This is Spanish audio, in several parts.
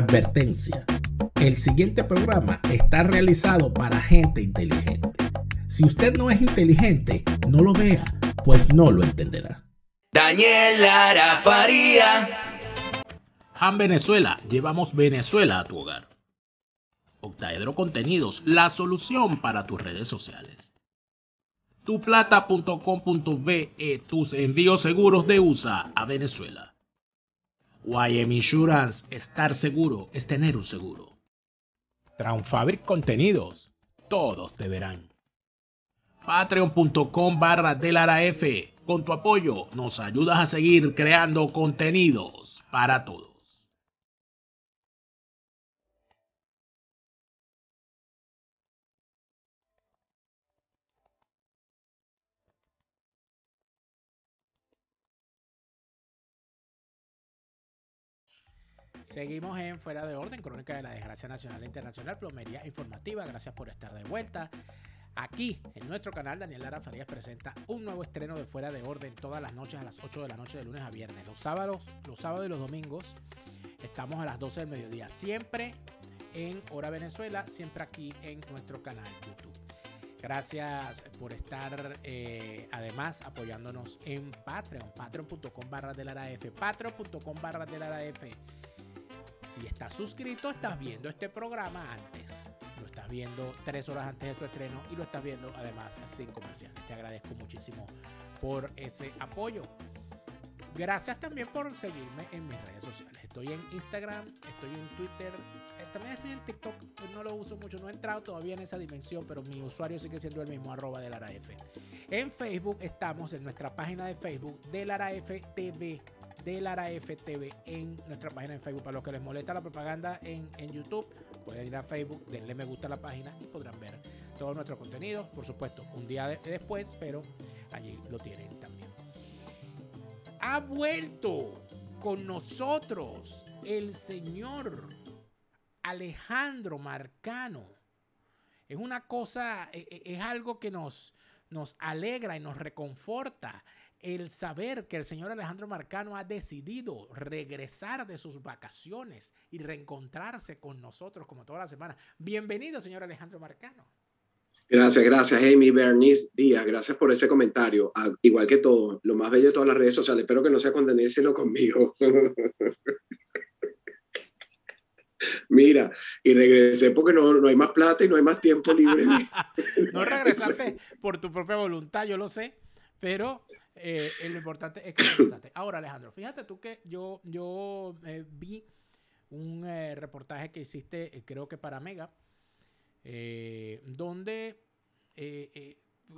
Advertencia. El siguiente programa está realizado para gente inteligente. Si usted no es inteligente, no lo vea, pues no lo entenderá. Daniela Arafaría. Han Venezuela, llevamos Venezuela a tu hogar. Octaedro Contenidos, la solución para tus redes sociales. Tuplata.com.ve, eh, tus envíos seguros de USA a Venezuela. YM Insurance, estar seguro es tener un seguro. Traunfabric Contenidos, todos te verán. Patreon.com barra del F. Con tu apoyo nos ayudas a seguir creando contenidos para todos. Seguimos en Fuera de Orden, Crónica de la Desgracia Nacional e Internacional, Plomería Informativa. Gracias por estar de vuelta. Aquí, en nuestro canal, Daniel Lara Farías presenta un nuevo estreno de Fuera de Orden todas las noches a las 8 de la noche de lunes a viernes. Los sábados, los sábados y los domingos estamos a las 12 del mediodía. Siempre en Hora Venezuela, siempre aquí en nuestro canal YouTube. Gracias por estar eh, además apoyándonos en Patreon, patreon.com barra del Patreon.com barra del si estás suscrito, estás viendo este programa antes. Lo estás viendo tres horas antes de su estreno y lo estás viendo además sin comerciales. Te agradezco muchísimo por ese apoyo. Gracias también por seguirme en mis redes sociales. Estoy en Instagram, estoy en Twitter, eh, también estoy en TikTok. No lo uso mucho, no he entrado todavía en esa dimensión, pero mi usuario sigue siendo el mismo, arroba de Lara En Facebook estamos en nuestra página de Facebook de Lara F TV de Lara FTV en nuestra página en Facebook. Para los que les molesta la propaganda en, YouTube, pueden ir a Facebook, denle me gusta a la página y podrán ver todo nuestro contenido. Por supuesto, un día después, pero allí lo tienen también. Ha vuelto con nosotros el señor Alejandro Marcano. Es una cosa, es, e, es algo que nos, nos alegra y nos reconforta el saber que el señor Alejandro Marcano ha decidido regresar de sus vacaciones y reencontrarse con nosotros como toda la semana. Bienvenido, señor Alejandro Marcano. Gracias, gracias, Amy Bernice Díaz. Gracias por ese comentario. Ah, igual que todo, lo más bello de todas las redes sociales. Espero que no sea con conmigo. Mira, y regresé porque no, no hay más plata y no hay más tiempo libre. no regresaste por tu propia voluntad, yo lo sé, pero eh, eh, lo importante es que pensaste. Ahora, Alejandro, fíjate tú que yo, yo eh, vi un reportaje que hiciste, creo que para Mega, donde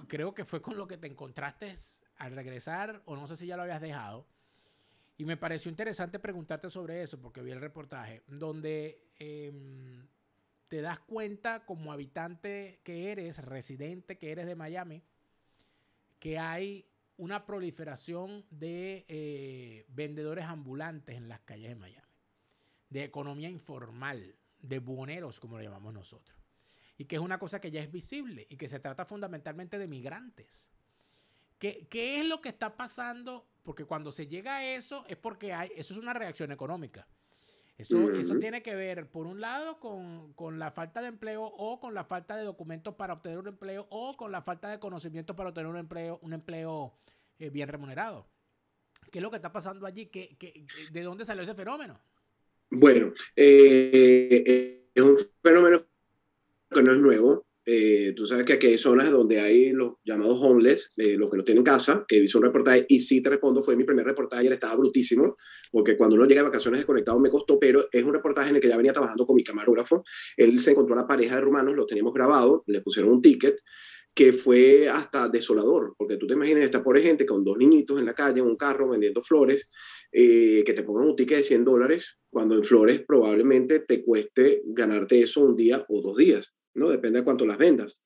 creo que fue con lo que te encontraste al regresar, o no sé si ya lo habías dejado. Y me pareció interesante preguntarte sobre eso, porque vi el reportaje, donde em, te das cuenta como habitante que eres, residente que eres de Miami, que hay una proliferación de eh, vendedores ambulantes en las calles de Miami, de economía informal, de buhoneros, como lo llamamos nosotros, y que es una cosa que ya es visible y que se trata fundamentalmente de migrantes. ¿Qué, qué es lo que está pasando? Porque cuando se llega a eso es porque hay, eso es una reacción económica. Eso, tiene que ver, por un lado, con, la falta de empleo o con la falta de documentos para obtener un empleo o con la falta de conocimiento para obtener un empleo, un empleo eh, bien remunerado. ¿Qué es lo que está pasando allí? ¿Qué, de dónde salió ese fenómeno? Bueno, eh, eh, es un fenómeno que no es nuevo, eh, tú sabes que aquí hay zonas donde hay los llamados homeless, eh, los que no tienen casa, que hice un reportaje y sí te respondo, fue mi primer reportaje ayer, estaba brutísimo, porque cuando uno llega de vacaciones desconectado me costó, pero es un reportaje en el que ya venía trabajando con mi camarógrafo. Él se encontró a una pareja de rumanos, lo teníamos grabado, le pusieron un ticket que fue hasta desolador, porque tú te imaginas esta pobre gente con dos niñitos en la calle, en un carro vendiendo flores, eh, que te pongan un ticket de 100 dólares, cuando en flores probablemente te cueste ganarte eso un día o dos días. ¿no? Depende de cuánto las vendas.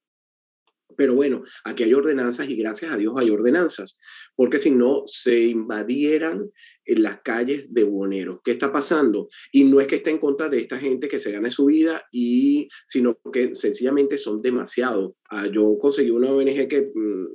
Pero bueno, aquí hay ordenanzas y gracias a Dios hay ordenanzas, porque si no se invadieran en eh, las calles de buhoneros. ¿Qué está pasando? Y no es que esté en contra de esta gente que se gane su vida, y, sino que sencillamente son demasiados. Ah, yo conseguí una ONG que mm,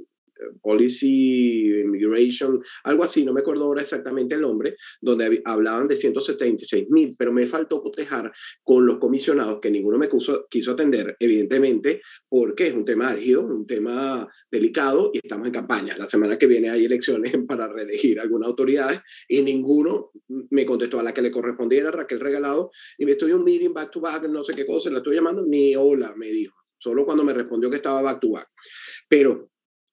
Policy Migration, algo así, no me acuerdo ahora exactamente el nombre, donde hablaban de 176 mil, pero me faltó cotejar con los comisionados que ninguno me quiso, atender, evidentemente, porque es un tema álgido, un tema delicado y estamos en campaña. La semana que viene hay elecciones para reelegir algunas autoridades y ninguno me contestó a la que le correspondiera, Raquel Regalado, y me estoy un meeting back to back, no sé qué cosa, la estoy llamando, ni hola, me dijo. Solo cuando me respondió que estaba back to back. Pero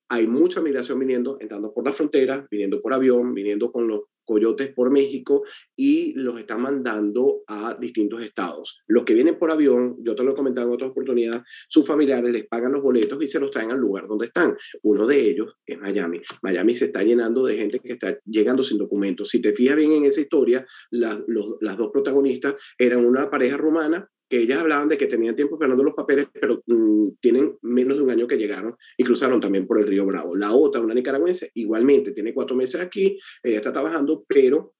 hay mucha migración viniendo, entrando por la frontera, viniendo por avión, viniendo con los coyotes por México y los están mandando a distintos estados. Los que vienen por avión, yo te lo he comentado en otras oportunidades, sus familiares les pagan los boletos y se los traen al lugar donde están. Uno de ellos es Miami. Miami se está llenando de gente que está llegando sin documentos. Si te fijas bien en esa historia, las dos protagonistas eran una pareja romana que ellas hablaban de que tenían tiempo esperando los papeles, pero mm, tienen menos de un año que llegaron y cruzaron también por el río Bravo. La otra, una nicaragüense, igualmente, tiene cuatro meses aquí, ella está trabajando, pero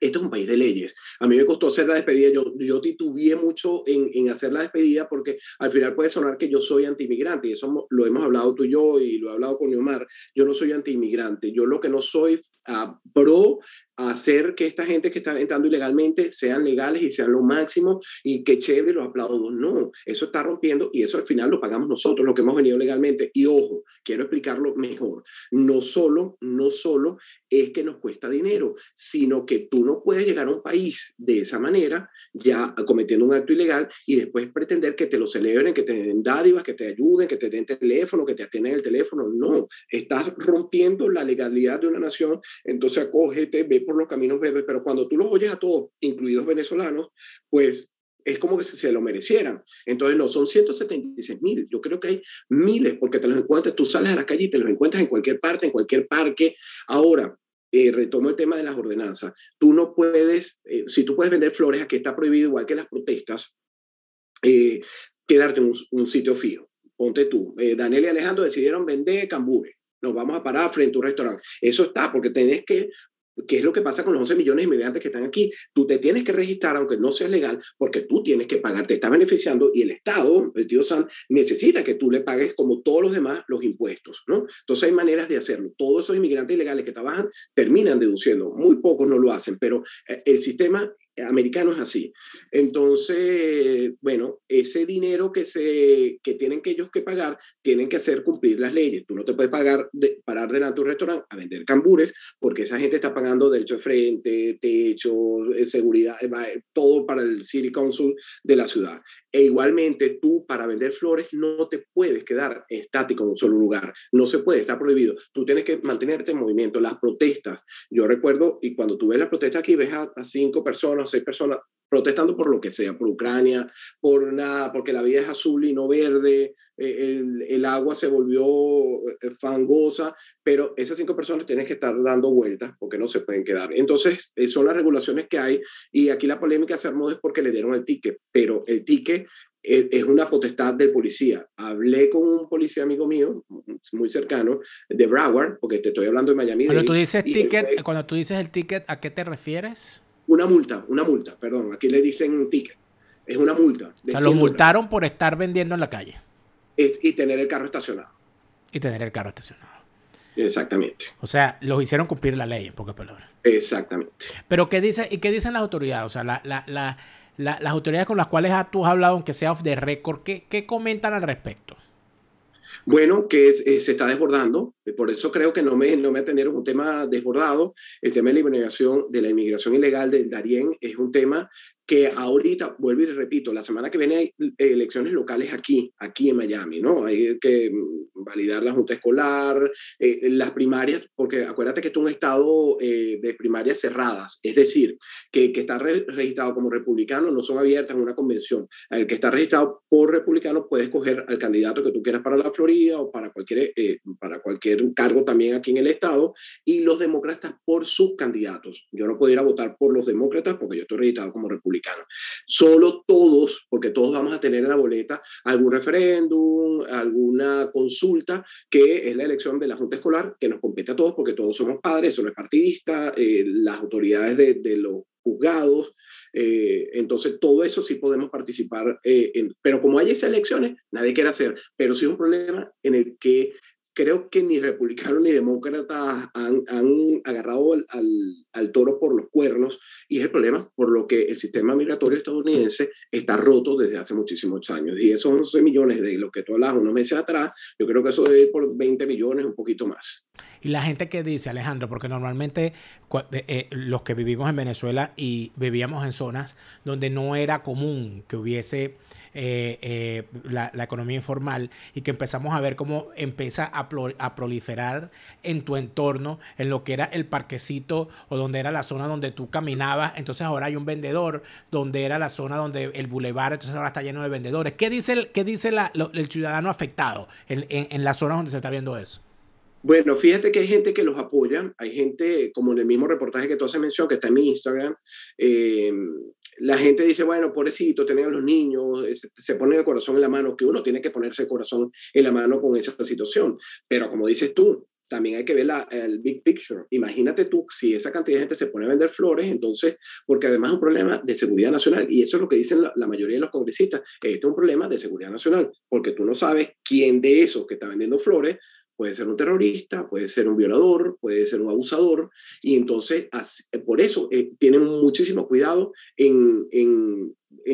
esto es un país de leyes. A mí me costó hacer la despedida, yo, yo titubeé mucho en, en, hacer la despedida porque al final puede sonar que yo soy antimigrante y eso lo hemos hablado tú y yo y lo he hablado con Omar. Yo no soy antimigrante, yo lo que no soy uh, pro hacer que esta gente que está entrando ilegalmente sean legales y sean lo máximo y que chévere, los aplaudo. No, eso está rompiendo y eso al final lo pagamos nosotros, los que hemos venido legalmente. Y ojo, quiero explicarlo mejor. No solo, no solo es que nos cuesta dinero, sino que tú no puedes llegar a un país de esa manera, ya cometiendo un acto ilegal y después pretender que te lo celebren, que te den dádivas, que te ayuden, que te den teléfono, que te atiendan el teléfono. No, estás rompiendo la legalidad de una nación, entonces acógete, ve los caminos verdes, pero cuando tú los oyes a todos, incluidos venezolanos, pues es como que se lo merecieran. Entonces, no, son 176 mil. Yo creo que hay miles, porque te los encuentras, tú sales a la calle y te los encuentras en cualquier parte, en cualquier parque. Ahora, eh, retomo el tema de las ordenanzas. Tú no puedes, eh, si tú puedes vender flores, aquí está prohibido, igual que las protestas, eh, quedarte en un, un, sitio fijo. Ponte tú. Daniel y Alejandro decidieron vender cambures. Nos vamos a parar frente a un restaurante. Eso está, porque tenés que ¿Qué es lo que pasa con los 11 millones de inmigrantes que están aquí. Tú te tienes que registrar, aunque no seas legal, porque tú tienes que pagar, te está beneficiando y el Estado, el tío San, necesita que tú le pagues, como todos los demás, los impuestos, ¿no? Entonces hay maneras de hacerlo. Todos esos inmigrantes ilegales que trabajan terminan deduciendo. Muy pocos no lo hacen, pero eh, el sistema americano es así. Entonces, bueno, ese dinero que, se, tienen que ellos que pagar, tienen que hacer cumplir las leyes. Tú no te puedes pagar de, parar delante de un restaurante a vender cambures porque esa gente está pagando derecho de frente, techo, eh, seguridad, eh, eh, todo para el City Council de la ciudad. E igualmente tú para vender flores no te puedes quedar estático en un solo lugar. No se puede, está prohibido. Tú tienes que mantenerte en movimiento. Las protestas, yo recuerdo, y cuando tú ves las protestas aquí, ves a cinco personas, seis personas, protestando por lo que sea, por Ucrania, por nada, porque la vida es azul y no verde, eh, el, agua se volvió eh, fangosa, pero esas cinco personas tienen que estar dando vueltas porque no se pueden quedar. Entonces, eh, son las regulaciones que hay y aquí la polémica se armó es porque le dieron el ticket, pero el ticket e, es una potestad del policía. Hablé con un policía amigo mío, muy cercano, de Broward, porque te estoy hablando de Miami. Cuando, tú dices cuando tú dices el ticket, ¿a qué te refieres? una multa, una multa, perdón, aquí le dicen un ticket, es una multa. o sea, lo multaron por estar vendiendo en la calle. Y, tener el carro estacionado. Y tener el carro estacionado. Exactamente. O sea, los hicieron cumplir la ley, en pocas palabras. Exactamente. Pero ¿qué dice, ¿y qué dicen las autoridades? O sea, las autoridades con las cuales tú has hablado, aunque sea off the record, ¿qué, comentan al respecto? Bueno, que eh, se está desbordando, eh, por eso creo que no me, no me atendieron un tema desbordado. El tema de la inmigración, de la inmigración ilegal de Darien es un tema que ahorita, vuelvo y repito, la semana que viene hay eh, elecciones locales aquí, aquí en Miami, ¿no? Hay que validar la junta escolar, eh, las primarias, porque acuérdate que esto es un estado de primarias cerradas, es decir, que, que está registrado como republicano no son abiertas en una convención. El que está registrado por republicano puede escoger al candidato que tú quieras para la Florida o para cualquier, para cualquier cargo también aquí en el Estado, y los demócratas por sus candidatos. Yo no pudiera votar por los demócratas porque yo estoy registrado como republicano. Solo todos, porque todos vamos a tener en la boleta algún referéndum, alguna consulta, que es la elección de la Junta Escolar, que nos compete a todos porque todos somos padres, eso no es eh, las autoridades de, los juzgados. Eh, entonces, todo eso sí podemos participar, eh, pero como hay esas elecciones, nadie quiere hacer, pero sí es un problema en el que creo que ni republicanos ni demócratas han, agarrado al, toro por los cuernos y es el problema por lo que el sistema migratorio estadounidense está roto desde hace muchísimos años. Y esos 11 millones de los que tú hablabas unos meses atrás, yo creo que eso debe ir por 20 millones, un poquito más. Y la gente que dice, Alejandro, porque normalmente eh, eh, los que vivimos en Venezuela y vivíamos en zonas donde no era común que hubiese eh, la, economía informal y que empezamos a ver cómo empieza a, proliferar en tu entorno, en lo que era el parquecito o donde era la zona donde tú caminabas. Entonces ahora hay un vendedor, donde era la zona donde el bulevar, entonces ahora está lleno de vendedores. ¿Qué dice el, qué dice el ciudadano afectado en, en las zonas donde se está viendo eso? Bueno, fíjate que hay gente que los apoya, hay gente, como en el mismo reportaje que tú haces mención, que está en mi Instagram, em, la gente dice, bueno, pobrecito, tener a los niños, eh, se, ponen el corazón en la mano, que uno tiene que ponerse el corazón en la mano con esa situación. Pero como dices tú, también hay que ver la, el big picture. Imagínate tú, si esa cantidad de gente se pone a vender flores, entonces, porque además es un problema de seguridad nacional, y eso es lo que dicen la, mayoría de los congresistas, este es un problema de seguridad nacional, porque tú no sabes quién de esos que está vendiendo flores puede ser un terrorista, puede ser un violador, puede ser un abusador, y entonces eh, por eso eh, tienen muchísimo cuidado en,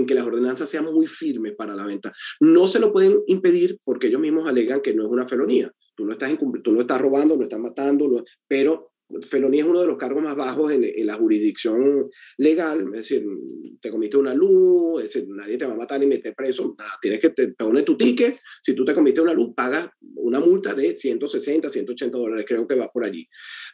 que las ordenanzas sean muy firmes para la venta. No se lo pueden impedir porque ellos mismos alegan que no es una felonía. Tú no estás, tú no estás robando, no estás matando, pero felonía es uno de los cargos más bajos en, la jurisdicción legal, es decir, te comiste una luz, es nadie te va a matar ni meter preso, nada, tienes que te poner tu ticket, si tú te comiste una luz, pagas una multa de 160, 180 dólares, creo que va por allí.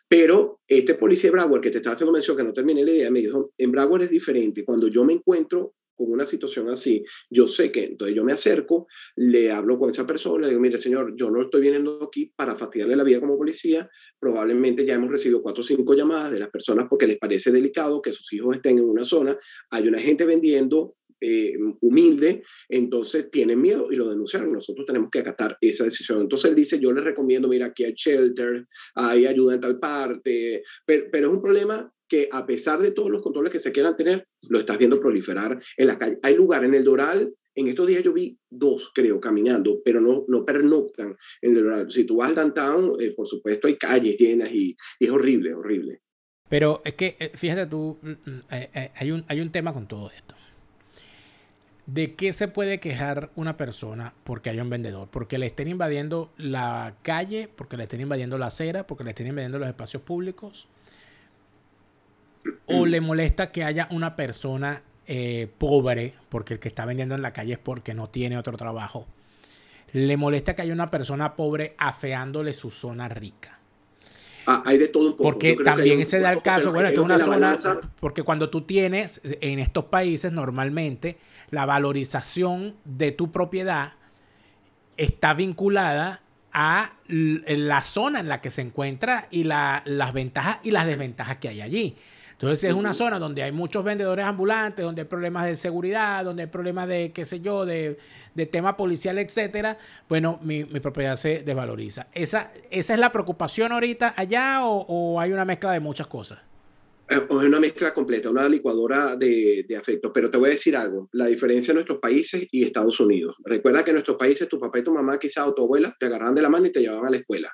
Pero este policía de Broward que te estaba haciendo mención, que no terminé la idea, me dijo, en Broward es diferente, cuando yo me encuentro con una situación así, yo sé que entonces yo me acerco, le hablo con esa persona, le digo, mire señor, yo no estoy viniendo aquí para fastidiarle la vida como policía, probablemente ya hemos recibido cuatro o cinco llamadas de las personas porque les parece delicado que sus hijos estén en una zona, hay una gente vendiendo eh, humilde, entonces tienen miedo y lo denunciaron. Nosotros tenemos que acatar esa decisión. Entonces él dice, yo les recomiendo, mira, aquí hay shelter, hay ayuda en tal parte, pero es un problema que a pesar de todos los controles que se quieran tener, lo estás viendo proliferar en la calle. Hay lugar en el Doral, en estos días yo vi dos, creo, caminando, pero no, no pernoctan en el Doral. Si tú vas al downtown, eh, por supuesto hay calles llenas y, es horrible, horrible. Pero es que, eh, fíjate tú, mm, mm, eh, hay un, hay un tema con todo esto. ¿De qué se puede quejar una persona porque hay un vendedor? Porque le estén invadiendo la calle, porque le estén invadiendo la acera, porque le estén invadiendo los espacios públicos o le molesta que haya una persona eh, pobre, porque el que está vendiendo en la calle es porque no tiene otro trabajo. Le molesta que haya una persona pobre afeándole su zona rica. Ah, hay de todo Porque también se da el caso, bueno, esto es una zona, porque cuando tú tienes en estos países normalmente la valorización de tu propiedad está vinculada a la zona en la que se encuentra y las ventajas y las desventajas que hay allí. Entonces, es una zona donde hay muchos vendedores ambulantes, donde hay problemas de seguridad, donde hay problemas de, qué sé yo, de, tema policial, etcétera, bueno, mi, propiedad se desvaloriza. ¿Esa, ¿Esa es la preocupación ahorita allá o, hay una mezcla de muchas cosas? Eh, es una mezcla completa, una licuadora de, de afectos. Pero te voy a decir algo, la diferencia de nuestros países y Estados Unidos. Recuerda que en nuestros países tu papá y tu mamá, quizás o tu abuela, te agarran de la mano y te llevan a la escuela.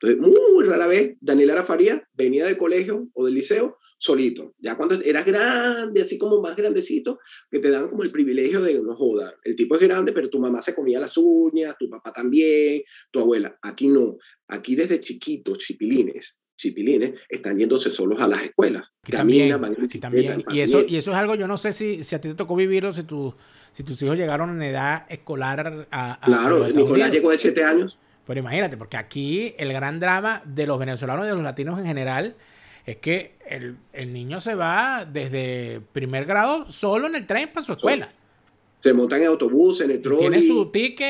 Entonces, muy rara vez Daniel Arafaría venía del colegio o del liceo solito. Ya cuando era grande, así como más grandecito, que te dan como el privilegio de no joda. El tipo es grande, pero tu mamá se comía las uñas, tu papá también, tu abuela. Aquí no. Aquí desde chiquitos, chipilines, chipilines, están yéndose solos a las escuelas. también, Y eso, y eso es algo, yo no sé si, si a ti te tocó vivirlo, si, si tus hijos llegaron en edad escolar a... claro, a Nicolás llegó de siete años. Pero imagínate, porque aquí el gran drama de los venezolanos y de los latinos en general es que el, niño se va desde primer grado solo en el tren para su escuela. Se monta en autobús, en el trolley. Tiene su ticket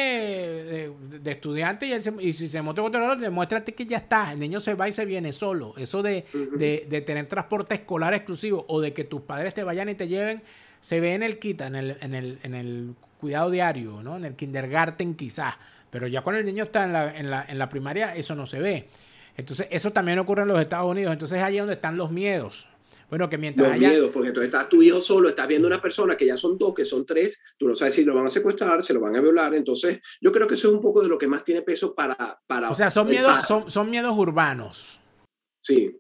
de, estudiante y, si se monta en otro demuéstrate que ya está. El niño se va y se viene solo. Eso de, de, de, tener transporte escolar exclusivo o de que tus padres te vayan y te lleven, se ve en el quita, en el, en el, en el cuidado diario, ¿no? En el kindergarten quizás. Pero ya cuando el niño está en la, primaria, eso no se ve. Entonces, eso también ocurre en los Estados Unidos. Entonces, allí donde están los miedos. Bueno, que mientras. Los miedos, porque entonces estás tu hijo solo, estás viendo una persona que ya son dos, que son tres, tú no sabes si lo van a secuestrar, se lo van a violar. Entonces, yo creo que eso es un poco de lo que más tiene peso para. para o sea, son miedos, son, son miedos urbanos. Sí.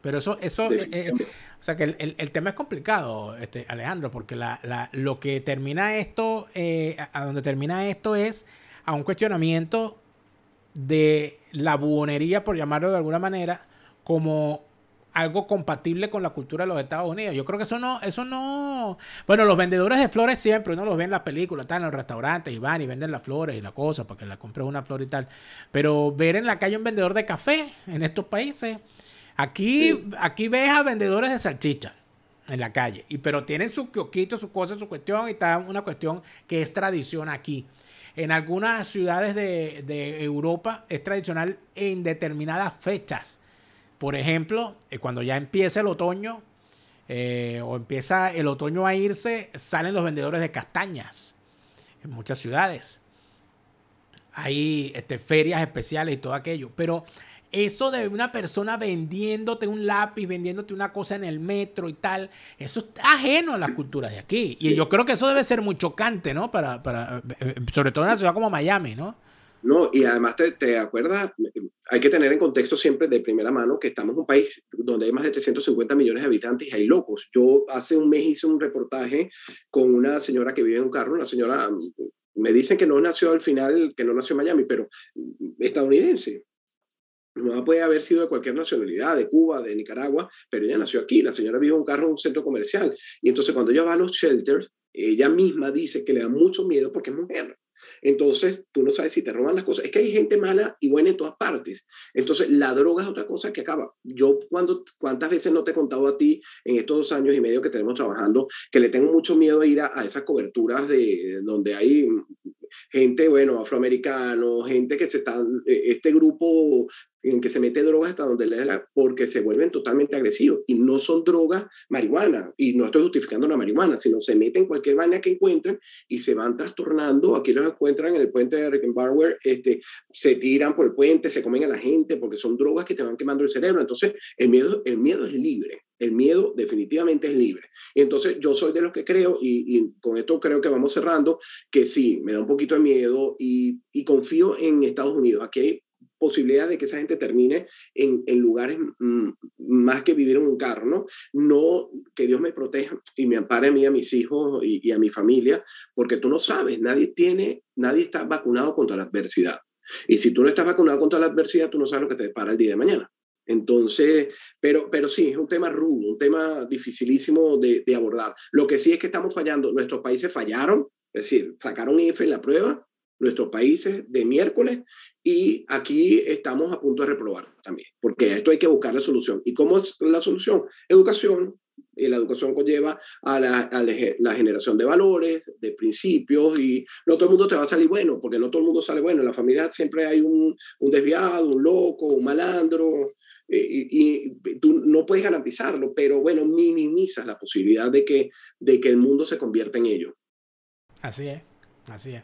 Pero eso, eso, o sea que el, tema es complicado, este, Alejandro, porque la, la, lo que termina esto, eh, a, donde termina esto es a un cuestionamiento de la buonería, por llamarlo de alguna manera, como algo compatible con la cultura de los Estados Unidos. Yo creo que eso no, eso no. Bueno, los vendedores de flores siempre, uno los ve en las películas, están en los restaurantes y van y venden las flores y la cosa porque la compres una flor y tal. Pero ver en la calle un vendedor de café en estos países Aquí, aquí ves a vendedores de salchicha en la calle, y, pero tienen su kiosquito, su cosa, su cuestión, y está una cuestión que es tradición aquí. En algunas ciudades de, Europa es tradicional en determinadas fechas. Por ejemplo, eh, cuando ya empieza el otoño, eh, o empieza el otoño a irse, salen los vendedores de castañas en muchas ciudades. Hay este, ferias especiales y todo aquello. Pero eso de una persona vendiéndote un lápiz, vendiéndote una cosa en el metro y tal, eso está ajeno a la cultura de aquí. Y yo creo que eso debe ser muy chocante, ¿no? Para, para, eh, eh, sobre todo en una ciudad como Miami, ¿no? No, y además te, te, acuerdas, hay que tener en contexto siempre de primera mano que estamos en un país donde hay más de 350 millones de habitantes y hay locos. Yo hace un mes hice un reportaje con una señora que vive en un carro, una señora, mm, me dicen que no nació al final, que no nació en Miami, pero mm, estadounidense, mamá puede haber sido de cualquier nacionalidad, de Cuba, de Nicaragua, pero ella nació aquí, la señora vive en un carro en un centro comercial. Y entonces cuando ella va a los shelters, ella misma dice que le da mucho miedo porque es mujer. Entonces, tú no sabes si te roban las cosas. Es que hay gente mala y buena en todas partes. Entonces, la droga es otra cosa que acaba. Yo, cuando, ¿cuántas veces no te he contado a ti en estos dos años y medio que tenemos trabajando que le tengo mucho miedo a ir a, a esas coberturas de donde hay gente, bueno, afroamericano, gente que se está, e, este grupo en que se mete drogas hasta donde le la, porque se vuelven totalmente agresivos. Y no son drogas marihuana, y no estoy justificando la marihuana, sino se meten cualquier vaina que encuentren y se van trastornando. Aquí los encuentran en el puente de Rickenbauer, este, se tiran por el puente, se comen a la gente, porque son drogas que te van quemando el cerebro. Entonces, el miedo, el miedo es libre. El miedo definitivamente es libre. Entonces yo soy de los que creo, y, con esto creo que vamos cerrando, que sí, me da un poquito de miedo y, confío en Estados Unidos. Aquí hay posibilidad de que esa gente termine en, lugares mm, más que vivir en un carro, ¿no? No que Dios me proteja y me ampare a mí, a mis hijos y, a mi familia, porque tú no sabes, nadie tiene, nadie está vacunado contra la adversidad. Y si tú no estás vacunado contra la adversidad, tú no sabes lo que te depara el día de mañana. Entonces, pero, pero sí, es un tema rudo, un tema dificilísimo de, abordar. Lo que sí es que estamos fallando, nuestros países fallaron, es decir, sacaron IFE en la prueba, nuestros países de miércoles, y aquí estamos a punto de reprobar también, porque esto hay que buscar la solución. ¿Y cómo es la solución? Educación, la educación conlleva a, la, la, generación de valores, de principios, y no todo el mundo te va a salir bueno, porque no todo el mundo sale bueno. En la familia siempre hay un, un desviado, un loco, un malandro, eh, y, tú no puedes garantizarlo, pero bueno, minimizas la posibilidad de que, de que el mundo se convierta en ello. Así es, así es.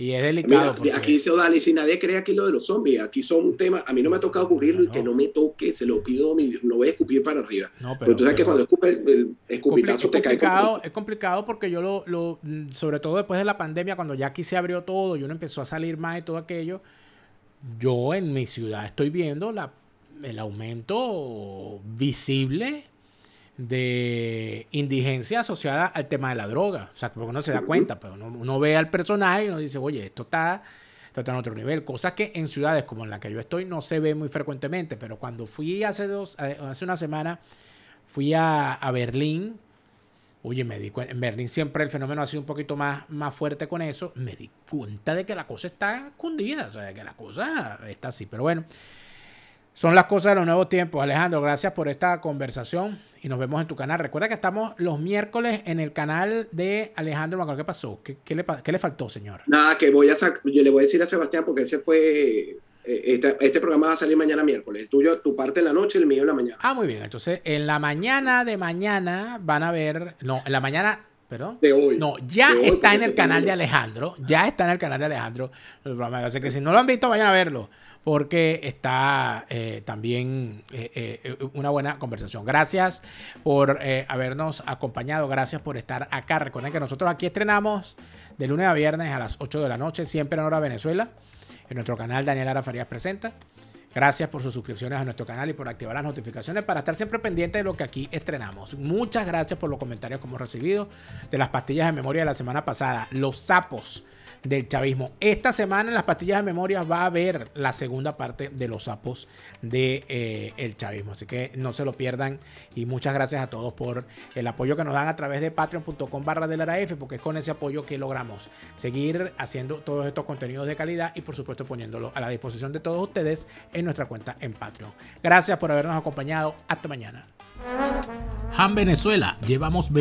Y es delicado. Aquí dice Odalis si nadie cree aquí lo de los zombies, aquí son un tema, a mí no me ha tocado cubrirlo y que no me toque, se lo pido, no voy a escupir para arriba. pero, tú sabes que cuando escupe es te Es complicado porque yo lo, mm, sobre todo después de la pandemia, cuando ya aquí se abrió todo y uno empezó a salir más y todo aquello, yo en mi ciudad estoy viendo la, el aumento visible de indigencia asociada al tema de la droga. O sea, porque uno se da cuenta, pero pues, uno, ve al personaje y uno dice, oye, esto está, está en otro nivel. Cosas que en ciudades como en la que yo estoy no se ve muy frecuentemente, pero cuando fui hace, dos, eh, hace una semana, fui a, Berlín. Oye, me di en Berlín siempre el fenómeno ha sido un poquito más, más fuerte con eso. Me di cuenta de que la cosa está cundida, o sea, de que la cosa está así. Pero bueno, son las cosas de los nuevos tiempos. Alejandro, gracias por esta conversación y nos vemos en tu canal. Recuerda que estamos los miércoles en el canal de Alejandro Macron. ¿Qué pasó? ¿Qué, le, faltó, señor? Nada, que voy a yo le voy a decir a Sebastián porque ese fue. Este, este, programa va a salir mañana miércoles. El tuyo, tu parte en la noche, el mío en la mañana. Ah, muy bien. Entonces, en la mañana de mañana van a ver. No, en la mañana pero De hoy. No, ya está en el canal de Alejandro. Ya está en el canal de Alejandro. Así que si no lo han visto, vayan a verlo. Porque está eh, también eh, eh, una buena conversación. Gracias por habernos acompañado. Gracias por estar acá. Recuerden que nosotros aquí estrenamos de lunes a viernes a las 8 de la noche, siempre en hora Venezuela. En nuestro canal Daniel Arafarías Presenta. Gracias por sus suscripciones a nuestro canal y por activar las notificaciones para estar siempre pendiente de lo que aquí estrenamos. Muchas gracias por los comentarios que hemos recibido de las pastillas de memoria de la semana pasada. Los sapos del chavismo. Esta semana en las pastillas de memoria va a haber la segunda parte de los sapos del de, eh, el chavismo. Así que no se lo pierdan y muchas gracias a todos por el apoyo que nos dan a través de patreon.com barra del ARAF porque es con ese apoyo que logramos seguir haciendo todos estos contenidos de calidad y por supuesto poniéndolo a la disposición de todos ustedes en nuestra cuenta en Patreon. Gracias por habernos acompañado. Hasta mañana. Han Venezuela, llevamos